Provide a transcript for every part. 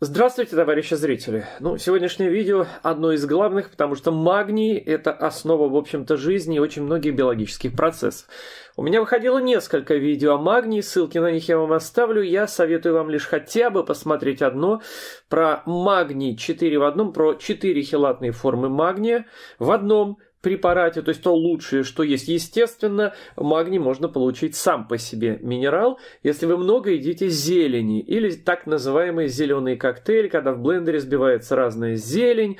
Здравствуйте, товарищи зрители! Ну, сегодняшнее видео одно из главных, потому что магний – это основа, в общем-то, жизни и очень многих биологических процессов. У меня выходило несколько видео о магнии, ссылки на них я вам оставлю. Я советую вам лишь хотя бы посмотреть одно про магний 4 в одном, про 4 хелатные формы магния в одном препарате, то есть то лучшее, что есть. Естественно, магний можно получить сам по себе минерал, если вы много едите зелени или так называемый зеленый коктейль, когда в блендере сбивается разная зелень,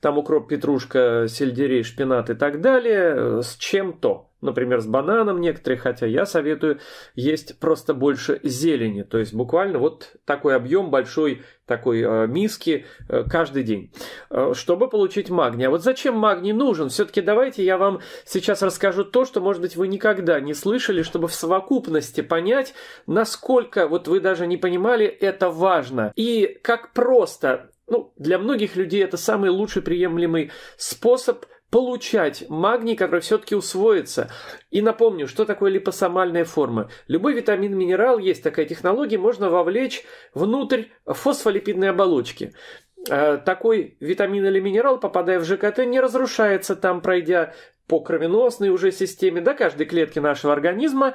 там укроп, петрушка, сельдерей, шпинат и так далее, э, с чем-то например, с бананом некоторые, хотя я советую есть просто больше зелени, то есть буквально вот такой объем большой такой э, миски э, каждый день, э, чтобы получить магний. А вот зачем магний нужен? Все-таки давайте я вам сейчас расскажу то, что, может быть, вы никогда не слышали, чтобы в совокупности понять, насколько вот вы даже не понимали, это важно. И как просто ну, для многих людей это самый лучший приемлемый способ получать магний, который все-таки усвоится. И напомню, что такое липосомальная форма. Любой витамин, минерал, есть такая технология, можно вовлечь внутрь фосфолипидной оболочки э, такой витамин или минерал, попадая в ЖКТ, не разрушается там, пройдя по кровеносной уже системе, Да, каждой клетки нашего организма,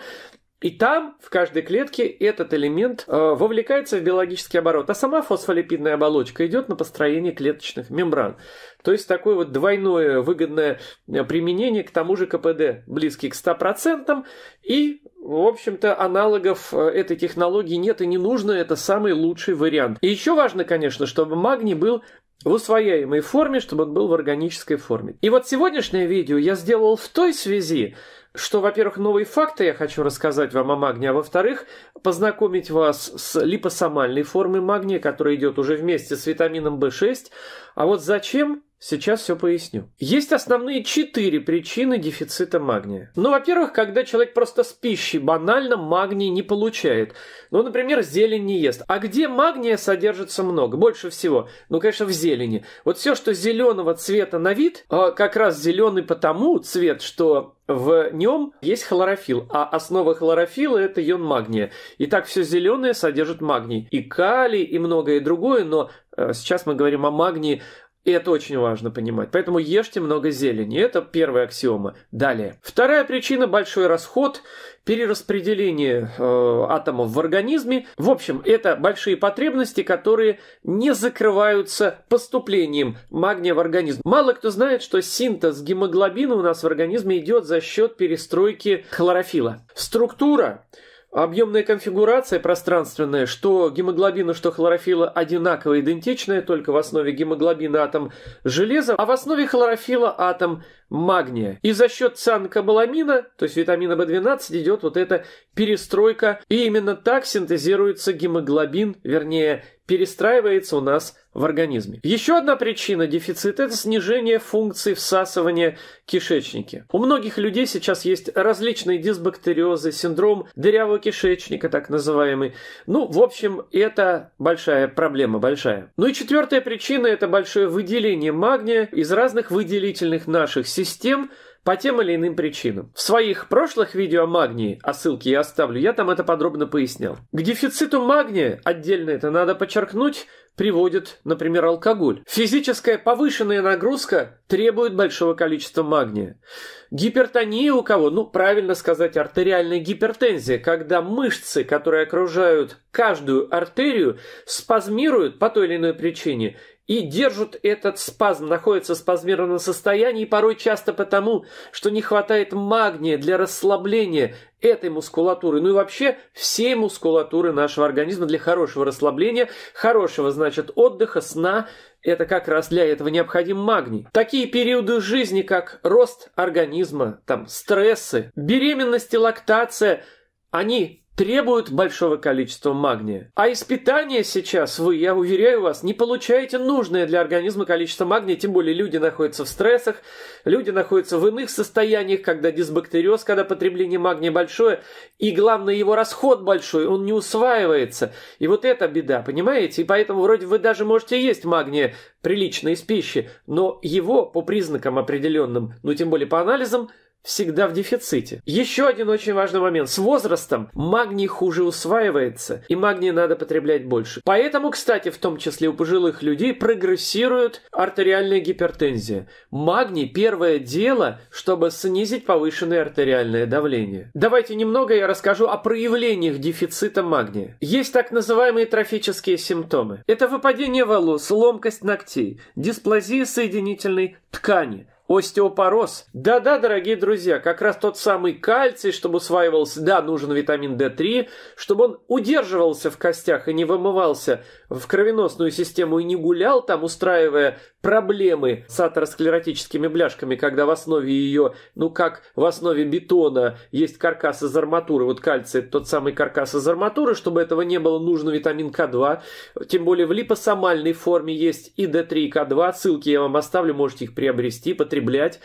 и там, в каждой клетке, этот элемент э, вовлекается в биологический оборот. А сама фосфолипидная оболочка идет на построение клеточных мембран. То есть такое вот двойное выгодное э, применение к тому же КПД, близкий к 100%. И, в общем-то, аналогов э, этой технологии нет и не нужно. Это самый лучший вариант. И еще важно, конечно, чтобы магний был в усвояемой форме, чтобы он был в органической форме. И вот сегодняшнее видео я сделал в той связи, что, во-первых, новые факты я хочу рассказать вам о магне, а во-вторых, познакомить вас с липосомальной формой магния, которая идет уже вместе с витамином В6. А вот зачем Сейчас все поясню. Есть основные четыре причины дефицита магния. Ну, во-первых, когда человек просто с пищей банально магний не получает. Ну, например, зелень не ест. А где магния содержится много? Больше всего. Ну, конечно, в зелени. Вот все, что зеленого цвета на вид, а, как раз зеленый потому цвет, что в нем есть хлорофилл, а основа хлорофилла – это ион магния. И так все зеленое содержит магний. И калий, и многое другое, но э, сейчас мы говорим о магнии и это очень важно понимать. Поэтому ешьте много зелени. Это первая аксиома. Далее. Вторая причина – большой расход, перераспределение э, атомов в организме. В общем, это большие потребности, которые не закрываются поступлением магния в организм. Мало кто знает, что синтез гемоглобина у нас в организме идет за счет перестройки хлорофила. Структура – Объемная конфигурация пространственная, что гемоглобина, что хлорофила одинаково идентичная, только в основе гемоглобина атом железа, а в основе хлорофила атом магния. И за счет цианкобаламина, то есть витамина В12, идет вот эта перестройка, и именно так синтезируется гемоглобин, вернее, перестраивается у нас в организме. Еще одна причина дефицита – это снижение функции всасывания кишечники. У многих людей сейчас есть различные дисбактериозы, синдром дырявого кишечника, так называемый. Ну, в общем, это большая проблема, большая. Ну и четвертая причина – это большое выделение магния из разных выделительных наших систем – по тем или иным причинам. В своих прошлых видео о магнии, а ссылки я оставлю, я там это подробно пояснял. К дефициту магния, отдельно это надо подчеркнуть, приводит, например, алкоголь. Физическая повышенная нагрузка требует большого количества магния. Гипертония у кого? Ну, правильно сказать, артериальная гипертензия, когда мышцы, которые окружают каждую артерию, спазмируют по той или иной причине – и держат этот спазм, находятся в спазмированном состоянии, порой часто потому, что не хватает магния для расслабления этой мускулатуры, ну и вообще всей мускулатуры нашего организма для хорошего расслабления, хорошего, значит, отдыха, сна, это как раз для этого необходим магний. Такие периоды жизни, как рост организма, там, стрессы, беременность и лактация, они требуют большого количества магния. А из питания сейчас вы, я уверяю вас, не получаете нужное для организма количество магния, тем более люди находятся в стрессах, люди находятся в иных состояниях, когда дисбактериоз, когда потребление магния большое, и главное его расход большой, он не усваивается. И вот это беда, понимаете? И поэтому вроде вы даже можете есть магния прилично из пищи, но его по признакам определенным, ну тем более по анализам, всегда в дефиците. Еще один очень важный момент. С возрастом магний хуже усваивается, и магний надо потреблять больше. Поэтому, кстати, в том числе у пожилых людей прогрессирует артериальная гипертензия. Магний – первое дело, чтобы снизить повышенное артериальное давление. Давайте немного я расскажу о проявлениях дефицита магния. Есть так называемые трофические симптомы. Это выпадение волос, ломкость ногтей, дисплазия соединительной ткани, Остеопороз. Да-да, дорогие друзья, как раз тот самый кальций, чтобы усваивался. Да, нужен витамин D3, чтобы он удерживался в костях и не вымывался в кровеносную систему и не гулял там, устраивая проблемы с атеросклеротическими бляшками, когда в основе ее, ну как в основе бетона есть каркас из арматуры, вот кальций тот самый каркас из арматуры, чтобы этого не было, нужен витамин К2, тем более в липосомальной форме есть и D3, и К2, ссылки я вам оставлю, можете их приобрести, потребовать потреблять.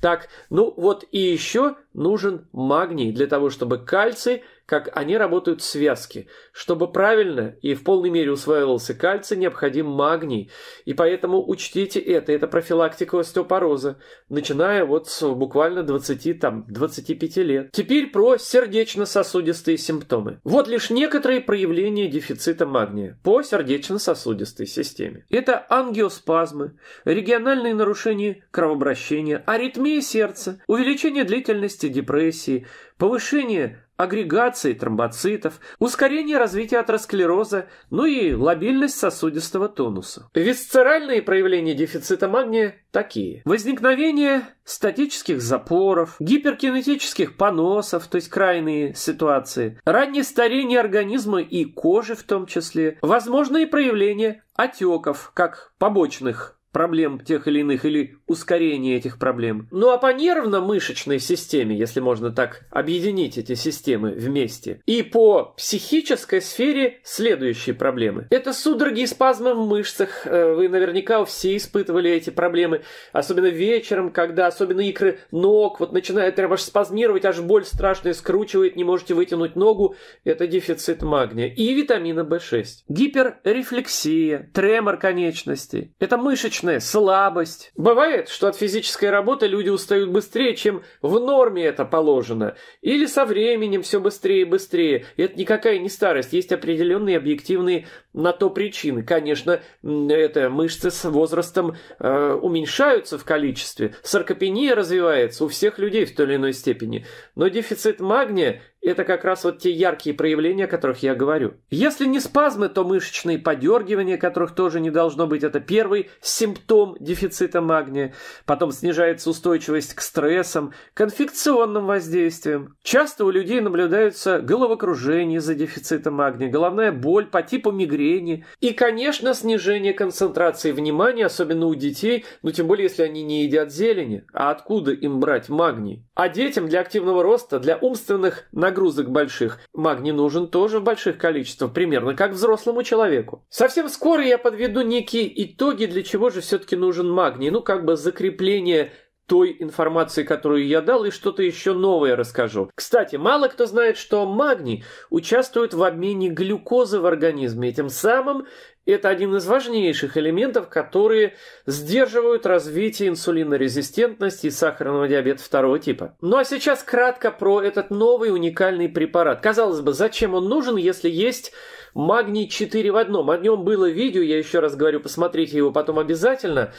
Так, ну вот и еще нужен магний для того, чтобы кальций как они работают в связке. Чтобы правильно и в полной мере усваивался кальций, необходим магний. И поэтому учтите это, это профилактика остеопороза, начиная вот с буквально 20, там, 25 лет. Теперь про сердечно-сосудистые симптомы. Вот лишь некоторые проявления дефицита магния по сердечно-сосудистой системе. Это ангиоспазмы, региональные нарушения кровообращения, аритмия сердца, увеличение длительности депрессии, повышение агрегации тромбоцитов, ускорение развития атеросклероза, ну и лобильность сосудистого тонуса. Висцеральные проявления дефицита магния такие. Возникновение статических запоров, гиперкинетических поносов, то есть крайние ситуации, раннее старение организма и кожи в том числе, возможные проявления отеков, как побочных проблем тех или иных или ускорение этих проблем. Ну а по нервно-мышечной системе, если можно так объединить эти системы вместе, и по психической сфере следующие проблемы. Это судороги и спазмы в мышцах. Э, вы наверняка все испытывали эти проблемы, особенно вечером, когда особенно икры ног вот начинают прям аж спазмировать, аж боль страшная, скручивает, не можете вытянуть ногу. Это дефицит магния. И витамина В6. Гиперрефлексия, тремор конечностей. Это мышечная слабость. Бывает считает, что от физической работы люди устают быстрее, чем в норме это положено. Или со временем все быстрее и быстрее. И это никакая не старость, есть определенные объективные на то причины. Конечно, это мышцы с возрастом э, уменьшаются в количестве. Саркопения развивается у всех людей в той или иной степени. Но дефицит магния это как раз вот те яркие проявления, о которых я говорю. Если не спазмы, то мышечные подергивания, которых тоже не должно быть. Это первый симптом дефицита магния. Потом снижается устойчивость к стрессам, к инфекционным воздействиям. Часто у людей наблюдаются головокружение за дефицитом магния, головная боль по типу мигрени. И, конечно, снижение концентрации внимания, особенно у детей, но ну, тем более, если они не едят зелени. А откуда им брать магний? А детям для активного роста, для умственных нагрузок, нагрузок больших, магний нужен тоже в больших количествах, примерно как взрослому человеку. Совсем скоро я подведу некие итоги, для чего же все-таки нужен магний. Ну, как бы закрепление той информации, которую я дал, и что-то еще новое расскажу. Кстати, мало кто знает, что магний участвует в обмене глюкозы в организме, и тем самым это один из важнейших элементов, которые сдерживают развитие инсулинорезистентности и сахарного диабета второго типа. Ну а сейчас кратко про этот новый уникальный препарат. Казалось бы, зачем он нужен, если есть магний 4 в одном. О нем было видео, я еще раз говорю, посмотрите его потом обязательно.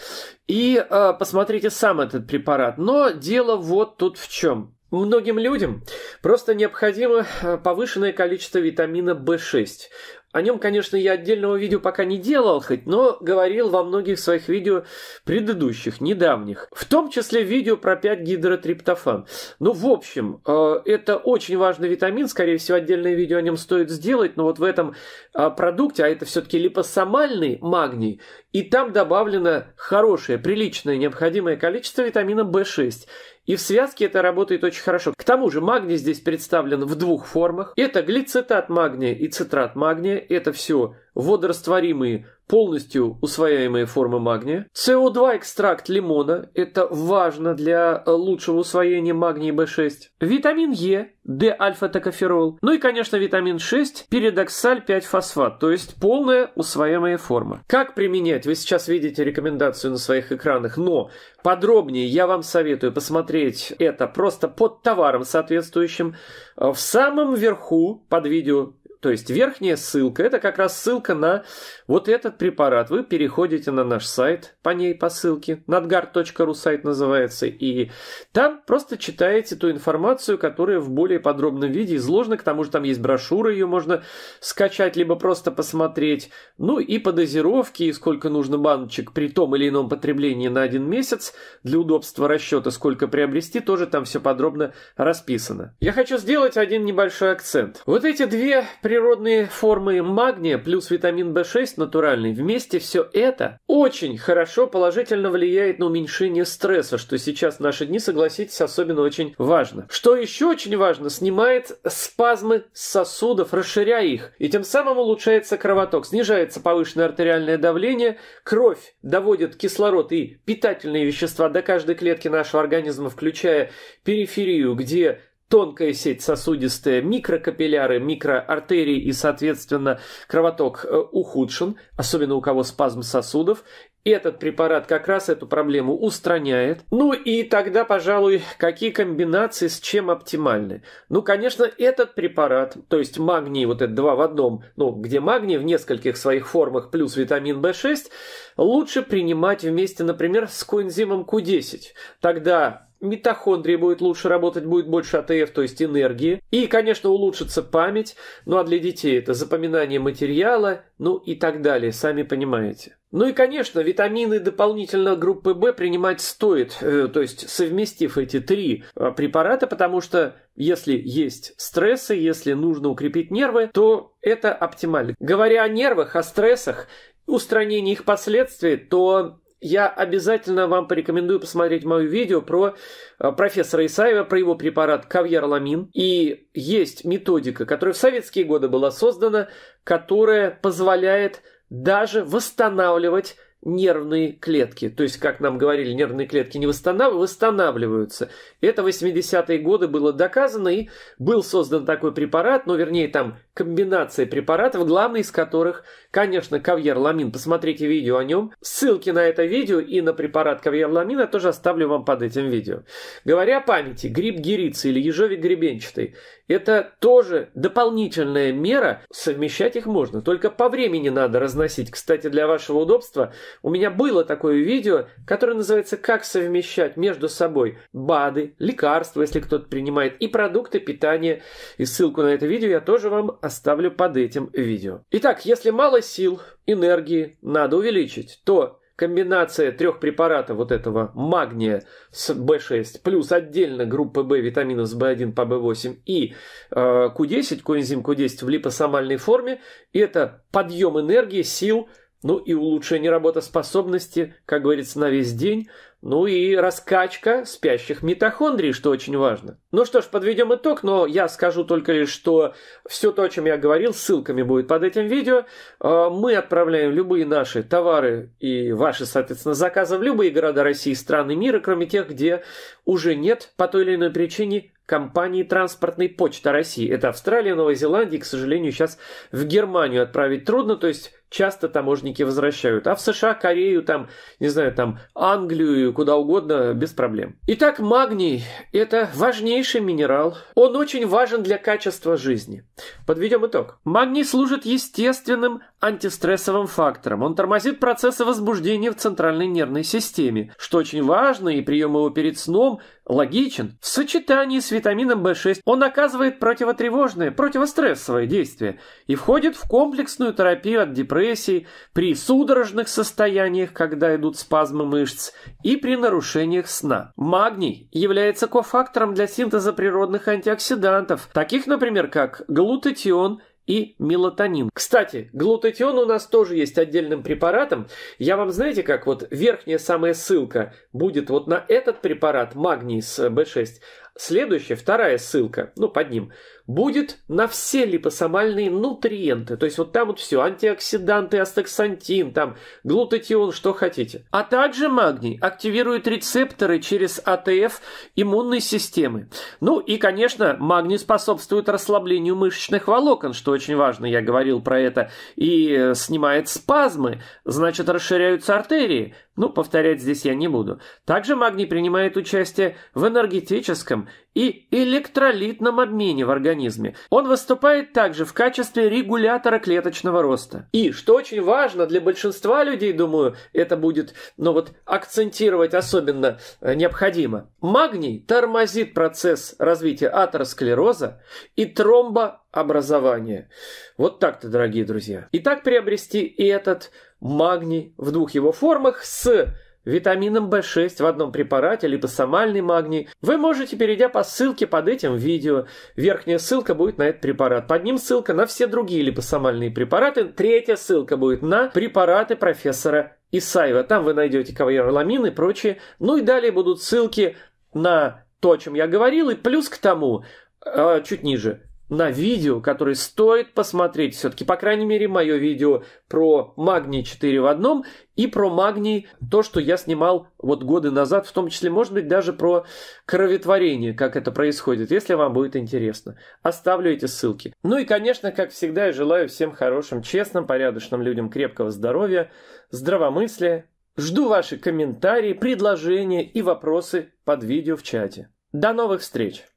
И э, посмотрите сам этот препарат. Но дело вот тут в чем. Многим людям просто необходимо а, повышенное количество витамина В6. О нем, конечно, я отдельного видео пока не делал, хоть, но говорил во многих своих видео предыдущих, недавних. В том числе видео про 5 гидротриптофан. Ну, в общем, э, это очень важный витамин, скорее всего, отдельное видео о нем стоит сделать, но вот в этом а, продукте, а это все-таки липосомальный магний, и там добавлено хорошее, приличное, необходимое количество витамина В6. И в связке это работает очень хорошо. К тому же магний здесь представлен в двух формах. Это глицетат магния и цитрат магния. Это все водорастворимые, полностью усвояемые формы магния. СО2 экстракт лимона, это важно для э, лучшего усвоения магния В6. Витамин Е, D-альфа-токоферол. Ну и, конечно, витамин 6, передоксаль 5-фосфат, то есть полная усвояемая форма. Как применять? Вы сейчас видите рекомендацию на своих экранах, но подробнее я вам советую посмотреть это просто под товаром соответствующим. Э, в самом верху под видео то есть верхняя ссылка, это как раз ссылка на вот этот препарат. Вы переходите на наш сайт по ней, по ссылке. Надгар.ру сайт называется. И там просто читаете ту информацию, которая в более подробном виде изложена. К тому же там есть брошюра, ее можно скачать, либо просто посмотреть. Ну и по дозировке, и сколько нужно баночек при том или ином потреблении на один месяц. Для удобства расчета, сколько приобрести, тоже там все подробно расписано. Я хочу сделать один небольшой акцент. Вот эти две природные формы магния плюс витамин в 6 натуральный, вместе все это очень хорошо положительно влияет на уменьшение стресса, что сейчас в наши дни, согласитесь, особенно очень важно. Что еще очень важно, снимает спазмы сосудов, расширяя их, и тем самым улучшается кровоток, снижается повышенное артериальное давление, кровь доводит кислород и питательные вещества до каждой клетки нашего организма, включая периферию, где тонкая сеть сосудистая, микрокапилляры, микроартерии и, соответственно, кровоток э, ухудшен, особенно у кого спазм сосудов. Этот препарат как раз эту проблему устраняет. Ну и тогда, пожалуй, какие комбинации с чем оптимальны? Ну, конечно, этот препарат, то есть магний, вот это два в одном, ну, где магний в нескольких своих формах плюс витамин В6, лучше принимать вместе, например, с коэнзимом Q10. Тогда Митохондрии будет лучше работать, будет больше АТФ, то есть энергии. И, конечно, улучшится память. Ну а для детей это запоминание материала, ну и так далее, сами понимаете. Ну и, конечно, витамины дополнительно группы В принимать стоит, э, то есть совместив эти три э, препарата, потому что если есть стрессы, если нужно укрепить нервы, то это оптимально. Говоря о нервах, о стрессах, устранении их последствий, то я обязательно вам порекомендую посмотреть мое видео про э, профессора Исаева, про его препарат кавьярламин. И есть методика, которая в советские годы была создана, которая позволяет даже восстанавливать нервные клетки. То есть, как нам говорили, нервные клетки не восстанавливаются. Это 80-е годы было доказано, и был создан такой препарат, ну, вернее, там комбинация препаратов, главный из которых, конечно, кавьер-ламин. Посмотрите видео о нем. Ссылки на это видео и на препарат кавьер-ламина тоже оставлю вам под этим видео. Говоря о памяти, гриб герицы или ежовик гребенчатый – это тоже дополнительная мера, совмещать их можно, только по времени надо разносить. Кстати, для вашего удобства, у меня было такое видео, которое называется «Как совмещать между собой БАДы, лекарства, если кто-то принимает, и продукты питания». И ссылку на это видео я тоже вам оставлю под этим видео. Итак, если мало сил, энергии надо увеличить, то комбинация трех препаратов вот этого магния с B6 плюс отдельно группы B витаминов с B1 по B8 и э, Q10, коэнзим Q10 в липосомальной форме, это подъем энергии, сил, ну и улучшение работоспособности, как говорится, на весь день, ну и раскачка спящих митохондрий, что очень важно. Ну что ж, подведем итог, но я скажу только лишь, что все то, о чем я говорил, ссылками будет под этим видео. Э, мы отправляем любые наши товары и ваши, соответственно, заказы в любые города России страны мира, кроме тех, где уже нет по той или иной причине компании «Транспортной почты России». Это Австралия, Новая Зеландия, и, к сожалению, сейчас в Германию отправить трудно, то есть часто таможенники возвращают. А в США, Корею, там, не знаю, там, Англию, куда угодно, без проблем. Итак, магний – это важнейший минерал. Он очень важен для качества жизни. Подведем итог. Магний служит естественным антистрессовым фактором. Он тормозит процессы возбуждения в центральной нервной системе, что очень важно, и прием его перед сном – логичен, в сочетании с витамином B6 он оказывает противотревожное, противострессовое действие и входит в комплексную терапию от депрессии при судорожных состояниях, когда идут спазмы мышц, и при нарушениях сна. Магний является кофактором для синтеза природных антиоксидантов, таких, например, как глутатион и мелатонин. Кстати, глутатион у нас тоже есть отдельным препаратом. Я вам, знаете, как вот верхняя самая ссылка будет вот на этот препарат, магний с B6. Следующая, вторая ссылка, ну, под ним, будет на все липосомальные нутриенты. То есть вот там вот все, антиоксиданты, астаксантин, там глутатион, что хотите. А также магний активирует рецепторы через АТФ иммунной системы. Ну и, конечно, магний способствует расслаблению мышечных волокон, что очень важно, я говорил про это, и э, снимает спазмы, значит расширяются артерии, ну повторять здесь я не буду. Также магний принимает участие в энергетическом и электролитном обмене в организме. Он выступает также в качестве регулятора клеточного роста. И, что очень важно для большинства людей, думаю, это будет, ну вот, акцентировать особенно э, необходимо. Магний тормозит процесс развития атеросклероза и тромбо образования. Вот так-то, дорогие друзья. Итак, приобрести и этот магний в двух его формах с витамином B6 в одном препарате, липосомальный магний, вы можете, перейдя по ссылке под этим видео. Верхняя ссылка будет на этот препарат. Под ним ссылка на все другие липосомальные препараты. Третья ссылка будет на препараты профессора Исаева. Там вы найдете кавьерламин и прочее. Ну и далее будут ссылки на то, о чем я говорил, и плюс к тому, э, чуть ниже, на видео, которое стоит посмотреть. Все-таки, по крайней мере, мое видео про магний 4 в одном и про магний, то, что я снимал вот годы назад, в том числе, может быть, даже про кроветворение, как это происходит, если вам будет интересно. Оставлю эти ссылки. Ну и, конечно, как всегда, я желаю всем хорошим, честным, порядочным людям крепкого здоровья, здравомыслия. Жду ваши комментарии, предложения и вопросы под видео в чате. До новых встреч!